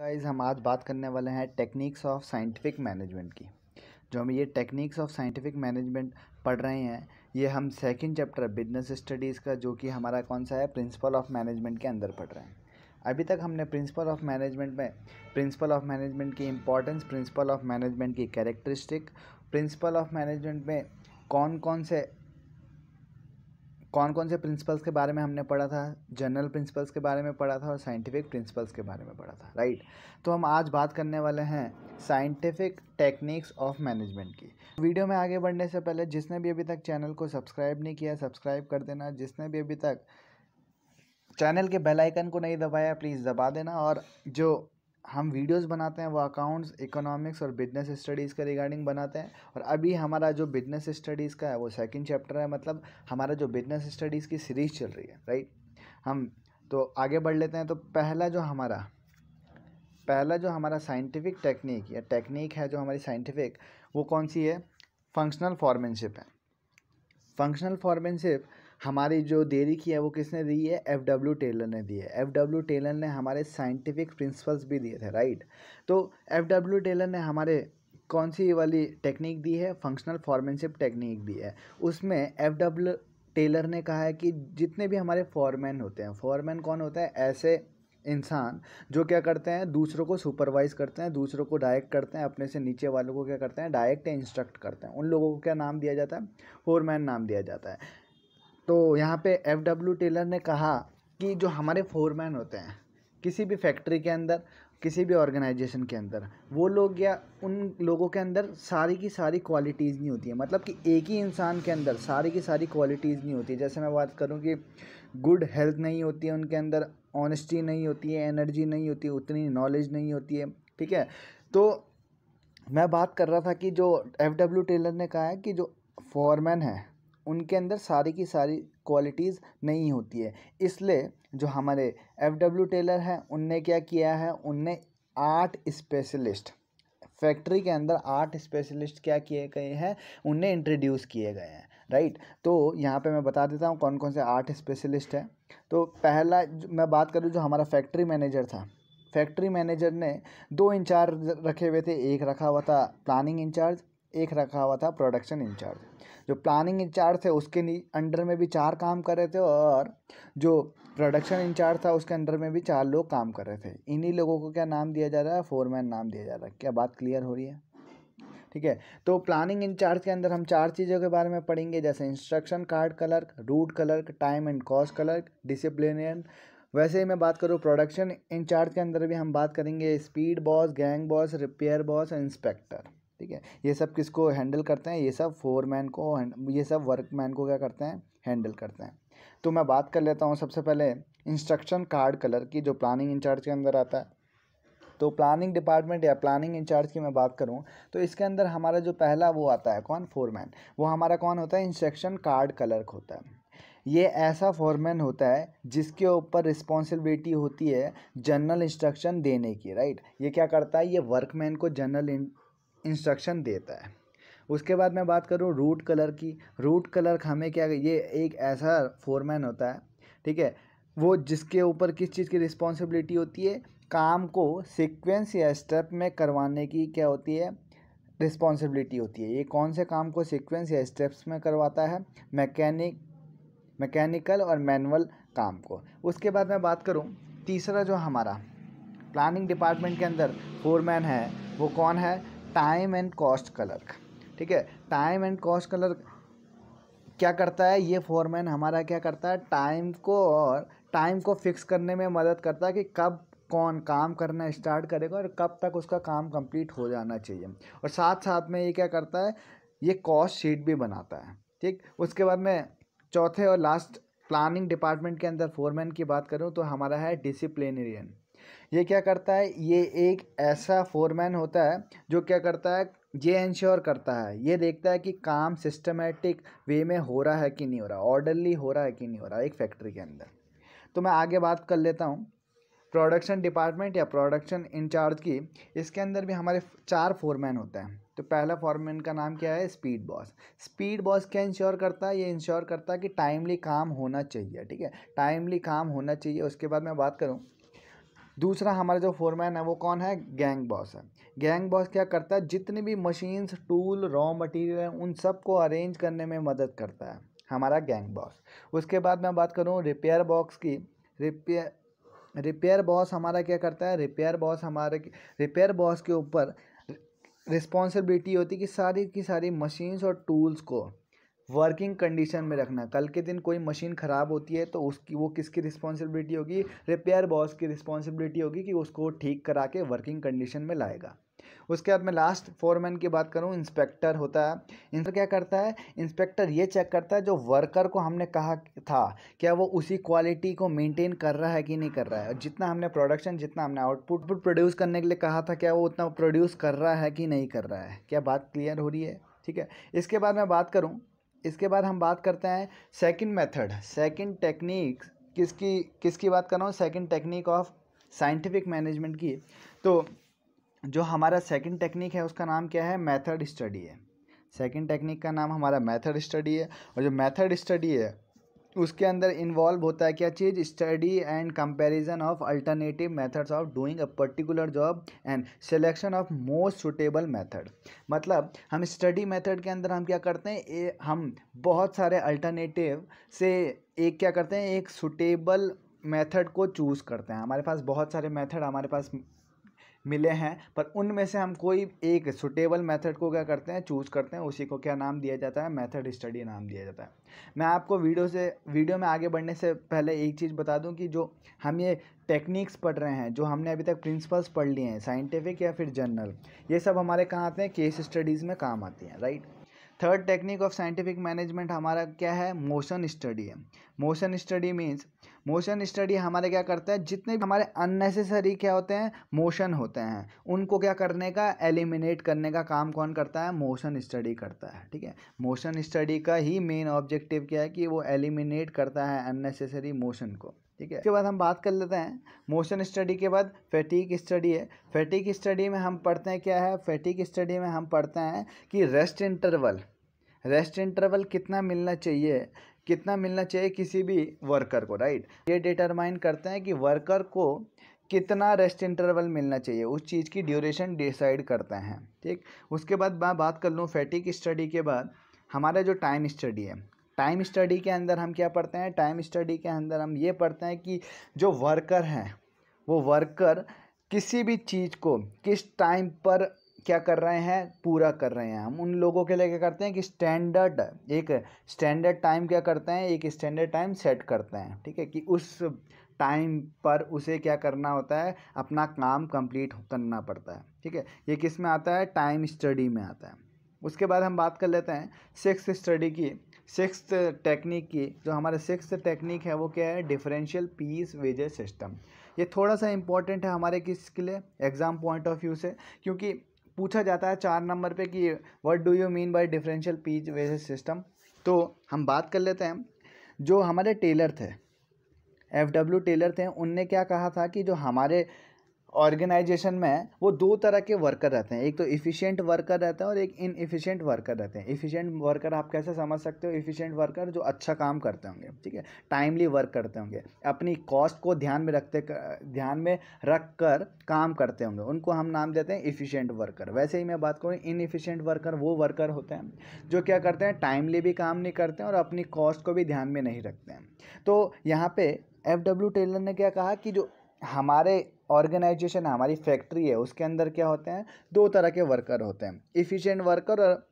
guys हम आज बात करने वाले हैं टेक्निक्स ऑफ साइंटिफिक मैनेजमेंट की जो हम ये टेक्निक्स ऑफ साइंटिफिक मैनेजमेंट पढ़ रहे हैं ये हम सेकंड चैप्टर बिजनेस स्टडीज़ का जो कि हमारा कौन सा है प्रिंसिपल ऑफ मैनेजमेंट के अंदर पढ़ रहे हैं अभी तक हमने प्रिंसिपल ऑफ मैनेजमेंट में प्रिंसिपल ऑफ मैनेजमेंट की इंपॉर्टेंस प्रिंसिपल ऑफ मैनेजमेंट की कैरेक्टरिस्टिक प्रिंसिपल ऑफ मैनेजमेंट में कौन कौन से कौन कौन से प्रिंसिपल्स के बारे में हमने पढ़ा था जनरल प्रिंसिपल्स के बारे में पढ़ा था और साइंटिफिक प्रिंसिपल्स के बारे में पढ़ा था राइट तो हम आज बात करने वाले हैं साइंटिफिक टेक्निक्स ऑफ मैनेजमेंट की वीडियो में आगे बढ़ने से पहले जिसने भी अभी तक चैनल को सब्सक्राइब नहीं किया सब्सक्राइब कर देना जिसने भी अभी तक चैनल के बेलाइकन को नहीं दबाया प्लीज़ दबा देना और जो हम वीडियोस बनाते हैं वो अकाउंट्स इकोनॉमिक्स और बिजनेस स्टडीज़ के रिगार्डिंग बनाते हैं और अभी हमारा जो बिजनेस स्टडीज़ का है वो सेकंड चैप्टर है मतलब हमारा जो बिजनेस स्टडीज़ की सीरीज़ चल रही है राइट हम तो आगे बढ़ लेते हैं तो पहला जो हमारा पहला जो हमारा साइंटिफिक टेक्निक या टेक्निक है जो हमारी साइंटिफिक वो कौन सी है फंक्शनल फॉर्मेनशिप है फंक्शनल फॉर्मेनशिप हमारी जो देरी की है वो किसने दी है एफ डब्ल्यू टेलर ने दी है एफ डब्ल्यू टेलर ने हमारे साइंटिफिक प्रिंसिपल्स भी दिए थे राइट तो एफ डब्ल्यू टेलर ने हमारे कौन सी वाली टेक्निक दी है फंक्शनल फॉर्मेनशिप टेक्निक दी है उसमें एफ डब्ल्यू टेलर ने कहा है कि जितने भी हमारे फॉरमैन होते हैं फॉरमैन कौन होता है ऐसे इंसान जो क्या करते हैं दूसरों को सुपरवाइज करते हैं दूसरों को डायरेक्ट करते हैं अपने से नीचे वालों को क्या करते हैं डायरेक्ट इंस्ट्रक्ट करते हैं उन लोगों को क्या नाम दिया जाता है फोरमैन नाम दिया जाता है तो यहाँ पे एफ डब्ल्यू टेलर ने कहा कि जो हमारे फोरमैन होते हैं किसी भी फैक्ट्री के अंदर किसी भी ऑर्गेनाइजेशन के अंदर वो लोग या उन लोगों के अंदर सारी की सारी क्वालिटीज़ नहीं होती है मतलब कि एक ही इंसान के अंदर सारी की सारी क्वालिटीज़ नहीं होती जैसे मैं बात करूँ कि गुड हेल्थ नहीं होती है उनके अंदर ऑनेस्टी नहीं होती है एनर्जी नहीं होती उतनी नॉलेज नहीं होती है ठीक है तो मैं बात कर रहा था कि जो एफ डब्ल्यू टेलर ने कहा है कि जो फॉरमैन है उनके अंदर सारी की सारी क्वालिटीज़ नहीं होती है इसलिए जो हमारे एफ डब्ल्यू टेलर हैं उनने क्या किया है उनने आर्ट स्पेशलिस्ट फैक्ट्री के अंदर आर्ट स्पेशलिस्ट क्या किए गए हैं उन्हें इंट्रोड्यूस किए गए हैं राइट तो यहाँ पे मैं बता देता हूँ कौन कौन से आर्ट स्पेशलिस्ट हैं तो पहला मैं बात करूँ जो हमारा फैक्ट्री मैनेजर था फैक्ट्री मैनेजर ने दो इंचार्ज रखे हुए थे एक रखा हुआ था प्लानिंग इंचार्ज एक रखा हुआ था प्रोडक्शन इंचार्ज जो प्लानिंग इंचार्ज थे उसके अंडर में भी चार काम कर रहे थे और जो प्रोडक्शन इंचार्ज था उसके अंडर में भी चार लोग काम कर रहे थे इन्हीं लोगों को क्या नाम दिया जा रहा है फोरमैन नाम दिया जा रहा है क्या बात क्लियर हो रही है ठीक है तो प्लानिंग इंचार्ज के अंदर हम चार चीज़ों के बारे में पढ़ेंगे जैसे instruction card clerk route clerk time and cost clerk disciplinarian वैसे ही मैं बात करूँ प्रोडक्शन इंचार्ज के अंदर भी हम बात करेंगे speed boss gang boss repair boss inspector ठीक है ये सब किसको हैंडल करते हैं ये सब फोरमैन को ये सब वर्कमैन को क्या करते हैं हैंडल करते हैं तो मैं बात कर लेता हूँ सबसे पहले इंस्ट्रक्शन कार्ड कलर की जो प्लानिंग इंचार्ज के अंदर आता है तो प्लानिंग डिपार्टमेंट या प्लानिंग इंचार्ज की मैं बात करूं तो इसके अंदर हमारा जो पहला वो आता है कौन फोरमैन वो हमारा कौन होता है इंस्ट्रक्शन कार्ड कलर होता है ये ऐसा फॉरमैन होता है जिसके ऊपर रिस्पॉन्सिबिलिटी होती है जनरल इंस्ट्रक्शन देने की राइट ये क्या करता है ये वर्कमैन को जनरल इंस्ट्रक्शन देता है उसके बाद मैं बात करूँ रूट कलर की रूट कलर हमें क्या ये एक ऐसा फोरमैन होता है ठीक है वो जिसके ऊपर किस चीज़ की रिस्पॉन्सिबिलिटी होती है काम को सिक्वेंस या स्टेप में करवाने की क्या होती है रिस्पॉन्सिबिलिटी होती है ये कौन से काम को सिक्वेंस या स्टेप्स में करवाता है मैकेनिक मैकेनिकल और मैनुअल काम को उसके बाद मैं बात करूँ तीसरा जो हमारा प्लानिंग डिपार्टमेंट के अंदर फोरमैन है वो कौन है टाइम एंड कॉस्ट क्लर्क ठीक है टाइम एंड कॉस्ट कलर क्या करता है ये फॉरमैन हमारा क्या करता है टाइम को और टाइम को फिक्स करने में मदद करता है कि कब कौन काम करना स्टार्ट करेगा और कब तक उसका काम कंप्लीट हो जाना चाहिए और साथ साथ में ये क्या करता है ये कॉस्ट शीट भी बनाता है ठीक उसके बाद में चौथे और लास्ट प्लानिंग डिपार्टमेंट के अंदर फोरमैन की बात करूँ तो हमारा है डिसिप्लिनरियन ये क्या करता है ये एक ऐसा फोरमैन होता है जो क्या करता है ये इंश्योर करता है ये देखता है कि काम सिस्टमेटिक वे में हो रहा है कि नहीं हो रहा ऑर्डरली हो रहा है कि नहीं हो रहा एक फैक्ट्री के अंदर तो मैं आगे बात कर लेता हूँ प्रोडक्शन डिपार्टमेंट या प्रोडक्शन इंचार्ज की इसके अंदर भी हमारे चार फोरमैन होते हैं तो पहला फॉरमैन का नाम क्या है स्पीड बॉस स्पीड बॉस क्या इंश्योर करता है ये इंश्योर करता है कि टाइमली काम होना चाहिए ठीक है टाइमली काम होना चाहिए उसके बाद मैं बात करूँ दूसरा हमारा जो फोरमैन है वो कौन है गैंग बॉस है गैंग बॉस क्या करता है जितनी भी मशीन्स टूल रॉ मटेरियल है उन को अरेंज करने में मदद करता है हमारा गैंग बॉस उसके बाद मैं बात करूँ रिपेयर बॉक्स की रिपेयर रिपेयर बॉस हमारा क्या करता है रिपेयर बॉस हमारे रिपेयर बॉस के ऊपर रिस्पॉन्सिबिलिटी होती है कि सारी की सारी मशीन्स और टूल्स को वर्किंग कंडीशन में रखना कल के दिन कोई मशीन ख़राब होती है तो उसकी वो किसकी रिस्पॉन्सिबिलिटी होगी रिपेयर बॉस की रिस्पॉन्सिबिलिटी होगी कि उसको ठीक करा के वर्किंग कंडीशन में लाएगा उसके बाद मैं लास्ट फोरमैन की बात करूं इंस्पेक्टर होता है इंस्पेक्टर क्या करता है इंस्पेक्टर ये चेक करता है जो वर्कर को हमने कहा था क्या वो उसी क्वालिटी को मेंटेन कर रहा है कि नहीं कर रहा है और जितना हमने प्रोडक्शन जितना हमने आउटपुट प्रोड्यूस करने के लिए कहा था क्या वो उतना प्रोड्यूस कर रहा है कि नहीं कर रहा है क्या बात क्लियर हो रही है ठीक है इसके बाद मैं बात करूँ इसके बाद हम बात करते हैं सेकंड मेथड सेकंड टेक्निक किसकी किसकी बात कर रहा हूँ second technique of scientific management की तो जो हमारा सेकंड टेक्निक है उसका नाम क्या है मेथड स्टडी है सेकंड टेक्निक का नाम हमारा मेथड स्टडी है और जो मेथड स्टडी है उसके अंदर इन्वॉल्व होता है क्या चीज़ study and comparison of alternative methods of doing a particular job and selection of most suitable method मतलब हम स्टडी मेथड के अंदर हम क्या करते हैं ए, हम बहुत सारे अल्टरनेटिव से एक क्या करते हैं एक सुटेबल मेथड को चूज़ करते हैं हमारे पास बहुत सारे मेथड हमारे पास मिले हैं पर उनमें से हम कोई एक सुटेबल मेथड को क्या करते हैं चूज़ करते हैं उसी को क्या नाम दिया जाता है मेथड स्टडी नाम दिया जाता है मैं आपको वीडियो से वीडियो में आगे बढ़ने से पहले एक चीज़ बता दूं कि जो हम ये टेक्निक्स पढ़ रहे हैं जो हमने अभी तक प्रिंसिपल्स पढ़ लिए हैं साइंटिफिक या फिर जनरल ये सब हमारे कहाँ आते हैं केस स्टडीज़ में काम आती हैं right third technique of scientific management हमारा क्या है मोशन स्टडी है motion study means motion study हमारे क्या करता है जितने भी हमारे अननेसेसरी क्या होते हैं मोशन होते हैं उनको क्या करने का एलिमिनेट करने का काम कौन करता है मोशन स्टडी करता है ठीक है मोशन स्टडी का ही मेन ऑब्जेक्टिव क्या है कि वो एलिमिनेट करता है अननेसेसरी मोशन को ठीक है उसके बाद हम बात कर लेते हैं मोशन स्टडी के बाद फैटिक स्टडी है फैटिक स्टडी में हम पढ़ते हैं क्या है फैटिक स्टडी में हम पढ़ते हैं कि रेस्ट इंटरवल रेस्ट इंटरवल कितना मिलना चाहिए कितना मिलना चाहिए किसी भी वर्कर को राइट ये डिटरमाइन करते हैं कि वर्कर को कितना रेस्ट इंटरवल मिलना चाहिए उस चीज़ की ड्यूरेशन डिसाइड करते हैं ठीक उसके बाद मैं बात कर लूँ फैटिक स्टडी के बाद हमारा जो टाइम स्टडी है टाइम स्टडी के अंदर हम क्या पढ़ते हैं टाइम स्टडी के अंदर हम ये पढ़ते हैं कि जो वर्कर हैं वो वर्कर किसी भी चीज़ को किस टाइम पर क्या कर रहे हैं पूरा कर रहे हैं हम उन लोगों के लिए क्या करते हैं कि स्टैंडर्ड एक स्टैंडर्ड टाइम क्या करते हैं एक स्टैंडर्ड टाइम सेट करते हैं ठीक है कि उस टाइम पर उसे क्या करना होता है अपना काम कंप्लीट करना पड़ता है ठीक है ये किस में आता है टाइम स्टडी में आता है उसके बाद हम बात कर लेते हैं सेक्स स्टडी की सिक्स टेक्निक की जो हमारे सिक्स टेक्निक है वो क्या है डिफरेंशियल पीस वेजेस सिस्टम ये थोड़ा सा इंपॉर्टेंट है हमारे किसके लिए एग्ज़ाम पॉइंट ऑफ व्यू से क्योंकि पूछा जाता है चार नंबर पे कि what do you mean by differential piece wages system तो हम बात कर लेते हैं जो हमारे टेलर थे एफ डब्ल्यू टेलर थे उनने क्या कहा था कि जो हमारे ऑर्गेनाइजेशन में वो दो तरह के वर्कर रहते हैं एक तो इफिशियंट वर्कर रहते हैं और एक इन वर्कर रहते हैं इफ़िशिएंट वर्कर आप कैसे समझ सकते हो इफिशेंट वर्कर जो अच्छा काम करते होंगे ठीक है टाइमली वर्क करते होंगे अपनी कॉस्ट को ध्यान में रखते ध्यान में रख कर काम करते होंगे उनको हम नाम देते हैं इफ़िशियंट वर्कर वैसे ही मैं बात करूँ इन इफ़िशियंट वर्कर वो वर्कर होते हैं जो क्या करते हैं टाइमली भी काम नहीं करते हैं और अपनी कॉस्ट को भी ध्यान में नहीं रखते हैं तो यहाँ पे एफ डब्ल्यू टेलर ने क्या कहा कि जो हमारे ऑर्गेनाइजेशन हमारी फैक्ट्री है उसके अंदर क्या होते हैं दो तरह के वर्कर होते हैं इफ़िशेंट वर्कर और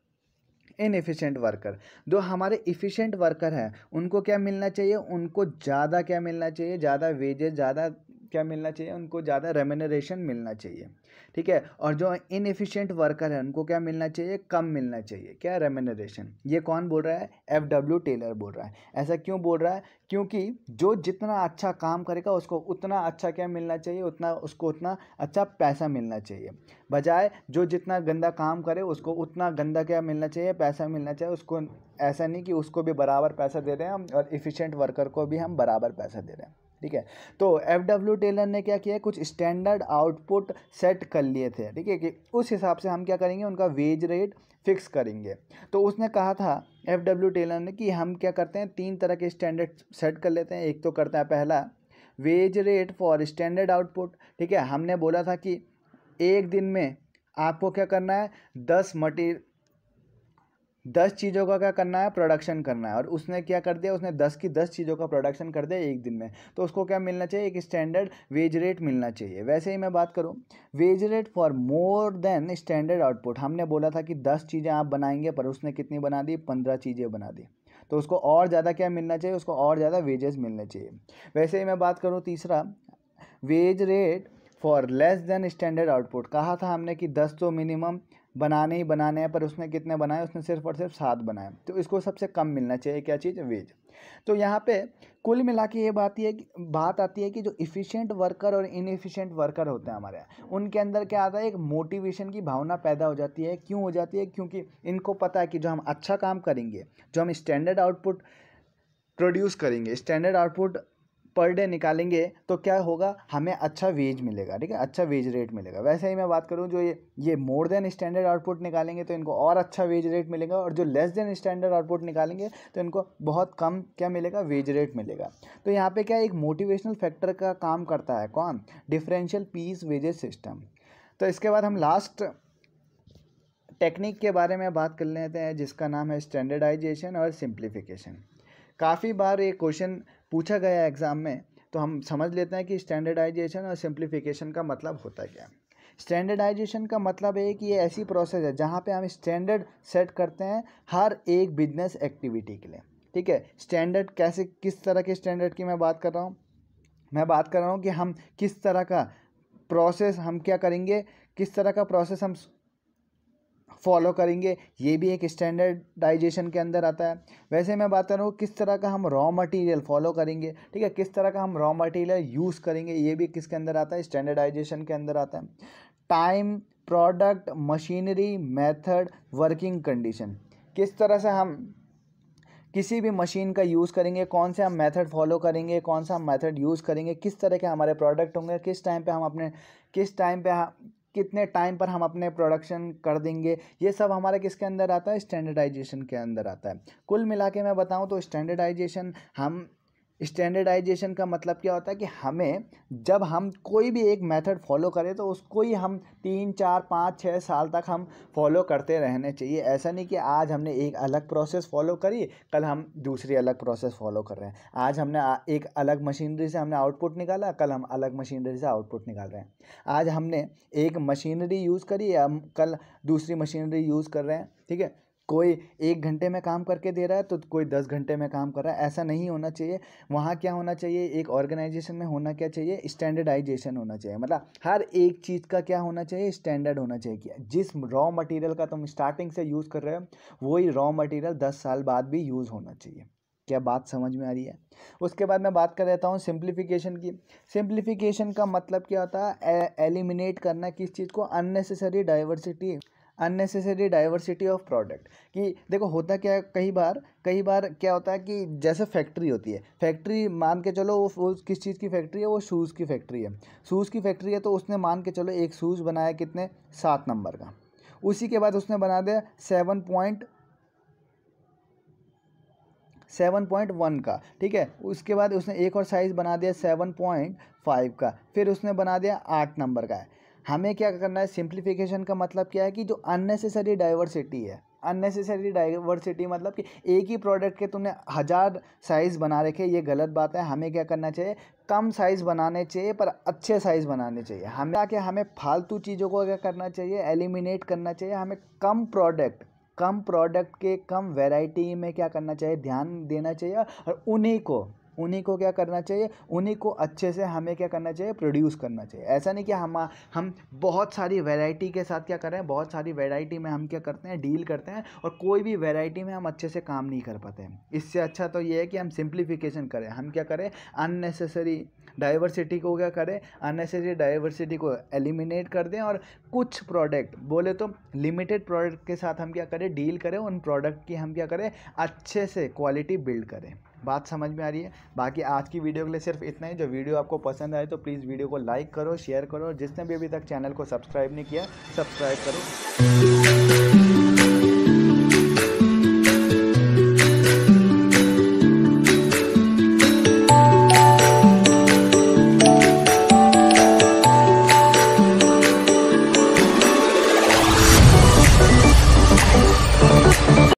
इनफिशेंट वर्कर जो हमारे इफ़िशेंट वर्कर हैं उनको क्या मिलना चाहिए उनको ज़्यादा क्या मिलना चाहिए ज़्यादा वेजेज ज़्यादा क्या मिलना चाहिए उनको ज़्यादा रेमिनरेशन मिलना चाहिए ठीक है और जो इनफिशियंट वर्कर है उनको क्या मिलना चाहिए कम मिलना चाहिए क्या रेमिनरेशन ये कौन बोल रहा है एफ डब्ल्यू टेलर बोल रहा है ऐसा क्यों बोल रहा है क्योंकि जो जितना अच्छा काम करेगा उसको उतना अच्छा क्या मिलना चाहिए उतना उसको उतना अच्छा पैसा मिलना चाहिए बजाय जो जितना गंदा काम करे उसको उतना गंदा क्या मिलना चाहिए पैसा मिलना चाहिए उसको ऐसा नहीं कि उसको भी बराबर पैसा दे रहे हैं हम और इफ़िशेंट वर्कर को भी हम बराबर पैसा दे रहे हैं ठीक है तो एफ डब्ल्यू टेलर ने क्या किया कुछ स्टैंडर्ड आउटपुट सेट कर लिए थे ठीक है कि उस हिसाब से हम क्या करेंगे उनका वेज रेट फिक्स करेंगे तो उसने कहा था एफ डब्ल्यू टेलर ने कि हम क्या करते हैं तीन तरह के स्टैंडर्ड सेट कर लेते हैं एक तो करता है पहला wage rate for standard output ठीक है हमने बोला था कि एक दिन में आपको क्या करना है दस मटीर दस चीज़ों का क्या करना है प्रोडक्शन करना है और उसने क्या कर दिया उसने दस की दस चीज़ों का प्रोडक्शन कर दिया एक दिन में तो उसको क्या मिलना चाहिए एक स्टैंडर्ड वेज रेट मिलना चाहिए वैसे ही मैं बात करूँ wage rate for more than standard output हमने बोला था कि दस चीज़ें आप बनाएंगे पर उसने कितनी बना दी पंद्रह चीज़ें बना दी तो उसको और ज़्यादा क्या मिलना चाहिए उसको और ज़्यादा वेजेस मिलने चाहिए वैसे ही मैं बात करूँ तीसरा wage rate for less than standard output कहा था हमने कि दस तो मिनिमम बनाने ही बनाने हैं पर उसने कितने बनाए उसने सिर्फ और सिर्फ सात बनाए तो इसको सबसे कम मिलना चाहिए क्या चीज़ वेज तो यहाँ पे कुल मिला के ये बात ये बात आती है कि जो इफ़िशेंट वर्कर और इनफिशेंट वर्कर होते हैं हमारे उनके अंदर क्या आता है एक मोटिवेशन की भावना पैदा हो जाती है क्यों हो जाती है क्योंकि इनको पता है कि जो हम अच्छा काम करेंगे जो हम स्टैंडर्ड आउटपुट प्रोड्यूस करेंगे स्टैंडर्ड आउटपुट पर डे निकालेंगे तो क्या होगा हमें अच्छा वेज मिलेगा ठीक है अच्छा वेज रेट मिलेगा वैसे ही मैं बात करूँ जो ये ये मोर देन स्टैंडर्ड आउटपुट निकालेंगे तो इनको और अच्छा वेज रेट मिलेगा और जो लेस देन स्टैंडर्ड आउटपुट निकालेंगे तो इनको बहुत कम क्या मिलेगा वेज रेट मिलेगा तो यहाँ पर क्या एक मोटिवेशनल फैक्टर का काम करता है कौन डिफरेंशियल पीस वेजेस सिस्टम तो इसके बाद हम लास्ट टेक्निक के बारे में बात कर लेते हैं जिसका नाम है स्टैंडर्डाइजेशन और सिंप्लीफिकेशन काफ़ी बार ये क्वेश्चन पूछा गया एग्ज़ाम में तो हम समझ लेते हैं कि स्टैंडर्डाइजेशन और सिंप्लीफिकेशन का मतलब होता क्या है स्टैंडर्डाइजेशन का मतलब है कि ये ऐसी प्रोसेस है जहाँ पे हम स्टैंडर्ड सेट करते हैं हर एक बिजनेस एक्टिविटी के लिए ठीक है स्टैंडर्ड कैसे किस तरह के स्टैंडर्ड की मैं बात कर रहा हूँ मैं बात कर रहा हूँ कि हम किस तरह का प्रोसेस हम क्या करेंगे किस तरह का प्रोसेस हम फॉलो करेंगे ये भी एक स्टैंडर्डाइजेशन के अंदर आता है वैसे मैं बात कर रहा हूँ किस तरह का हम रॉ मटेरियल फॉलो करेंगे ठीक है किस तरह का हम रॉ मटेरियल यूज़ करेंगे ये भी किसके अंदर आता है स्टैंडर्डाइजेशन के अंदर आता है time product machinery method working condition किस तरह से हम किसी भी मशीन का यूज़ करेंगे कौन से हम मेथड फॉलो करेंगे कौन सा हम मेथड यूज़ करेंगे किस तरह के हमारे प्रोडक्ट होंगे किस टाइम पे हम अपने किस टाइम पे कितने टाइम पर हम अपने प्रोडक्शन कर देंगे ये सब हमारा किसके अंदर आता है स्टैंडर्डाइजेशन के अंदर आता है कुल मिला के मैं बताऊँ तो स्टैंडर्डाइजेशन हम स्टैंडर्डाइजेशन का मतलब क्या होता है कि हमें जब हम कोई भी एक मेथड फॉलो करें तो उसको ही हम तीन चार पाँच छः साल तक हम फॉलो करते रहने चाहिए ऐसा नहीं कि आज हमने एक अलग प्रोसेस फॉलो करी कल हम दूसरी अलग प्रोसेस फॉलो कर रहे हैं आज हमने एक अलग मशीनरी से हमने आउटपुट निकाला कल हम अलग मशीनरी से आउटपुट निकाल रहे हैं आज हमने एक मशीनरी यूज़ करी हम कल दूसरी मशीनरी यूज़ कर रहे हैं ठीक है कोई एक घंटे में काम करके दे रहा है तो कोई दस घंटे में काम कर रहा है ऐसा नहीं होना चाहिए वहाँ क्या होना चाहिए एक ऑर्गेनाइजेशन में होना क्या चाहिए स्टैंडर्डाइजेशन होना चाहिए मतलब हर एक चीज़ का क्या होना चाहिए स्टैंडर्ड होना चाहिए क्या जिस रॉ मटेरियल का तुम स्टार्टिंग से यूज़ कर रहे हो वही रॉ मटेरियल दस साल बाद भी यूज़ होना चाहिए क्या बात समझ में आ रही है उसके बाद मैं बात कर रहता हूँ सिंप्लीफिकेशन की सिंप्लीफिकेशन का मतलब क्या होता है एलिमिनेट करना किस चीज़ को unnecessary diversity unnecessary diversity of product कि देखो होता क्या है कई बार कई बार क्या होता है कि जैसे फैक्ट्री होती है फैक्ट्री मान के चलो वो, वो किस चीज़ की फैक्ट्री है वो शूज़ की फैक्ट्री है शूज़ की फैक्ट्री है तो उसने मान के चलो एक शूज़ बनाया कितने सात नंबर का उसी के बाद उसने बना दिया seven point seven point one का ठीक है उसके बाद उसने एक और साइज़ बना दिया सेवन पॉइंट फाइव का फिर उसने बना दिया आठ नंबर का है हमें क्या करना है सिंप्लीफिकेशन का मतलब क्या है कि जो अननेसेसरी डाइवर्सिटी है अननेसेसरी डाइवर्सिटी मतलब कि एक ही प्रोडक्ट के तुमने हज़ार साइज़ बना रखे ये गलत बात है हमें क्या करना चाहिए कम साइज़ बनाने चाहिए पर अच्छे साइज़ बनाने चाहिए हमें ताकि हमें फालतू चीज़ों को क्या करना चाहिए एलिमिनेट करना चाहिए हमें कम प्रोडक्ट कम प्रोडक्ट के कम वैरायटी में क्या करना चाहिए ध्यान देना चाहिए और उन्हीं को उन्हीं को क्या करना चाहिए उन्हीं को अच्छे से हमें क्या करना चाहिए प्रोड्यूस करना चाहिए ऐसा नहीं कि हम हम बहुत सारी वैरायटी के साथ क्या कर रहे हैं बहुत सारी वैरायटी में हम क्या करते हैं डील करते हैं और कोई भी वैरायटी में हम अच्छे से काम नहीं कर पाते हैं इससे अच्छा तो ये है कि हम सिंप्लीफिकेशन करें हम क्या करें अननेसेसरी डाइवर्सिटी को क्या करें अननेसेसरी डाइवर्सिटी को एलिमिनेट कर दें और कुछ प्रोडक्ट बोले तो लिमिटेड प्रोडक्ट के साथ हम क्या करें डील करें उन प्रोडक्ट की हम क्या करें अच्छे से क्वालिटी बिल्ड करें बात समझ में आ रही है बाकी आज की वीडियो के लिए सिर्फ इतना ही जो वीडियो आपको पसंद आए तो प्लीज़ वीडियो को लाइक करो शेयर करो और जिसने भी अभी तक चैनल को सब्सक्राइब नहीं किया सब्सक्राइब करो